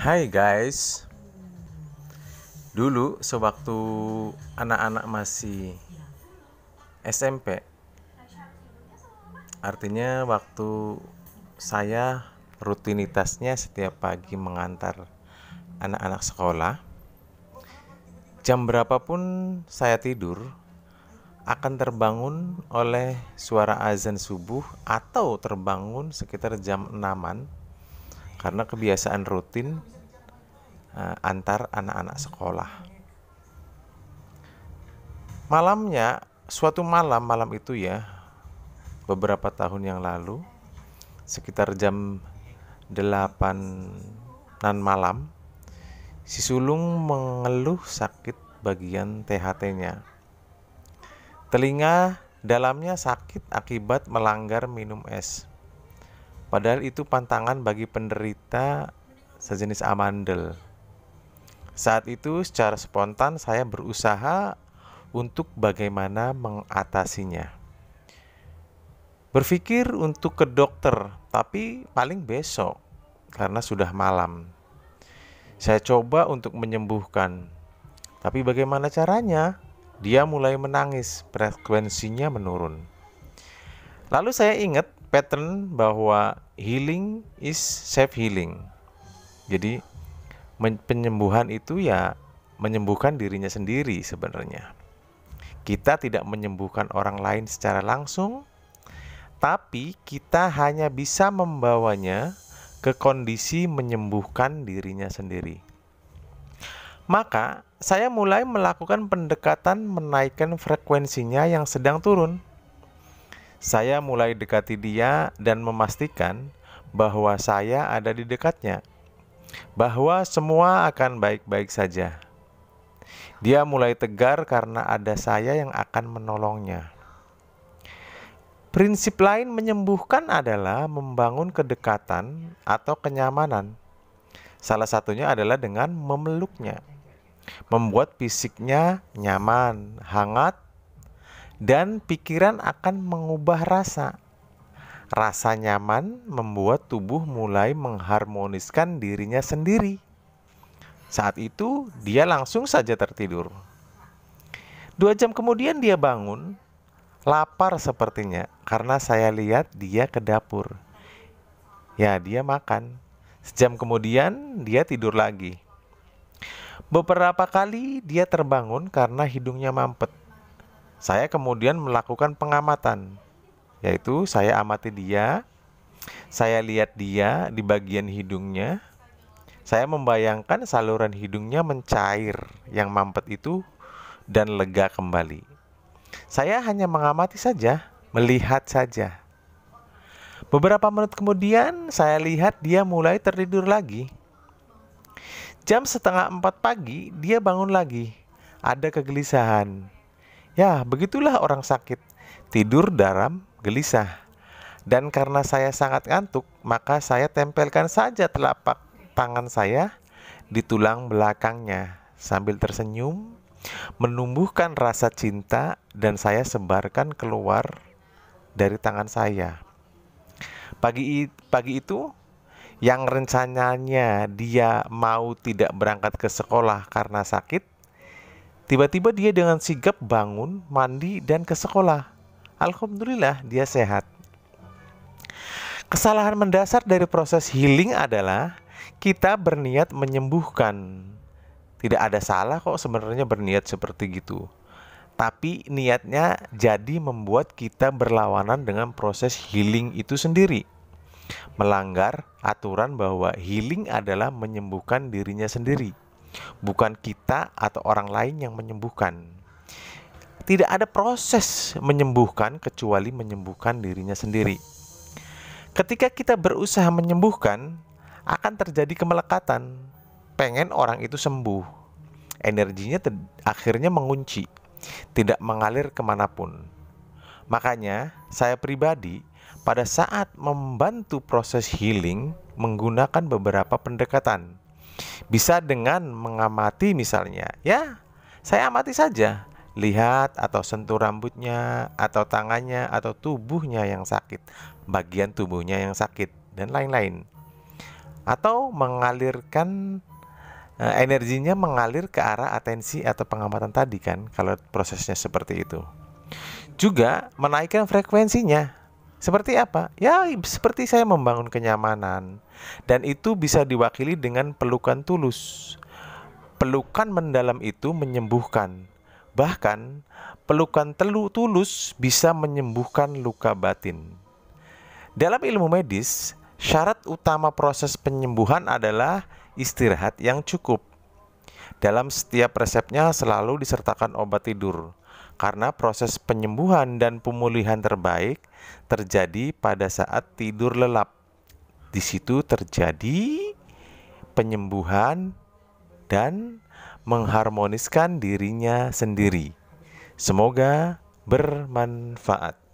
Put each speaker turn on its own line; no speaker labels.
Hai guys, dulu sewaktu anak-anak masih SMP, artinya waktu saya rutinitasnya setiap pagi mengantar anak-anak sekolah, jam berapapun saya tidur akan terbangun oleh suara azan subuh atau terbangun sekitar jam enaman karena kebiasaan rutin uh, antar anak-anak sekolah. Malamnya, suatu malam malam itu ya, beberapa tahun yang lalu, sekitar jam 8-an malam, si sulung mengeluh sakit bagian THT-nya. Telinga dalamnya sakit akibat melanggar minum es. Padahal itu pantangan bagi penderita sejenis amandel. Saat itu secara spontan saya berusaha untuk bagaimana mengatasinya. Berpikir untuk ke dokter, tapi paling besok karena sudah malam. Saya coba untuk menyembuhkan. Tapi bagaimana caranya? Dia mulai menangis, frekuensinya menurun. Lalu saya ingat pattern bahwa healing is self healing. Jadi penyembuhan itu ya menyembuhkan dirinya sendiri sebenarnya. Kita tidak menyembuhkan orang lain secara langsung, tapi kita hanya bisa membawanya ke kondisi menyembuhkan dirinya sendiri. Maka, saya mulai melakukan pendekatan menaikkan frekuensinya yang sedang turun saya mulai dekati dia dan memastikan bahwa saya ada di dekatnya, bahwa semua akan baik-baik saja. Dia mulai tegar karena ada saya yang akan menolongnya. Prinsip lain menyembuhkan adalah membangun kedekatan atau kenyamanan. Salah satunya adalah dengan memeluknya, membuat fisiknya nyaman, hangat, dan pikiran akan mengubah rasa. Rasa nyaman membuat tubuh mulai mengharmoniskan dirinya sendiri. Saat itu, dia langsung saja tertidur. Dua jam kemudian, dia bangun. Lapar sepertinya karena saya lihat dia ke dapur. Ya, dia makan. Sejam kemudian, dia tidur lagi. Beberapa kali dia terbangun karena hidungnya mampet. Saya kemudian melakukan pengamatan, yaitu saya amati dia, saya lihat dia di bagian hidungnya, saya membayangkan saluran hidungnya mencair yang mampet itu dan lega kembali. Saya hanya mengamati saja, melihat saja. Beberapa menit kemudian, saya lihat dia mulai tertidur lagi. Jam setengah empat pagi, dia bangun lagi. Ada kegelisahan. Ya, begitulah orang sakit. Tidur dalam gelisah. Dan karena saya sangat ngantuk, maka saya tempelkan saja telapak tangan saya di tulang belakangnya sambil tersenyum menumbuhkan rasa cinta dan saya sebarkan keluar dari tangan saya. Pagi pagi itu yang rencananya dia mau tidak berangkat ke sekolah karena sakit Tiba-tiba dia dengan sigap bangun, mandi, dan ke sekolah. Alhamdulillah dia sehat. Kesalahan mendasar dari proses healing adalah kita berniat menyembuhkan. Tidak ada salah kok sebenarnya berniat seperti gitu. Tapi niatnya jadi membuat kita berlawanan dengan proses healing itu sendiri. Melanggar aturan bahwa healing adalah menyembuhkan dirinya sendiri bukan kita atau orang lain yang menyembuhkan. Tidak ada proses menyembuhkan kecuali menyembuhkan dirinya sendiri. Ketika kita berusaha menyembuhkan, akan terjadi kemelekatan. Pengen orang itu sembuh, energinya akhirnya mengunci, tidak mengalir kemanapun. Makanya, saya pribadi pada saat membantu proses healing menggunakan beberapa pendekatan bisa dengan mengamati misalnya, ya saya amati saja, lihat atau sentuh rambutnya atau tangannya atau tubuhnya yang sakit, bagian tubuhnya yang sakit dan lain-lain. Atau mengalirkan eh, energinya mengalir ke arah atensi atau pengamatan tadi kan kalau prosesnya seperti itu. Juga menaikkan frekuensinya seperti apa? Ya, seperti saya membangun kenyamanan. Dan itu bisa diwakili dengan pelukan tulus. Pelukan mendalam itu menyembuhkan. Bahkan, pelukan telu tulus bisa menyembuhkan luka batin. Dalam ilmu medis, syarat utama proses penyembuhan adalah istirahat yang cukup. Dalam setiap resepnya selalu disertakan obat tidur karena proses penyembuhan dan pemulihan terbaik terjadi pada saat tidur lelap. Di situ terjadi penyembuhan dan mengharmoniskan dirinya sendiri. Semoga bermanfaat.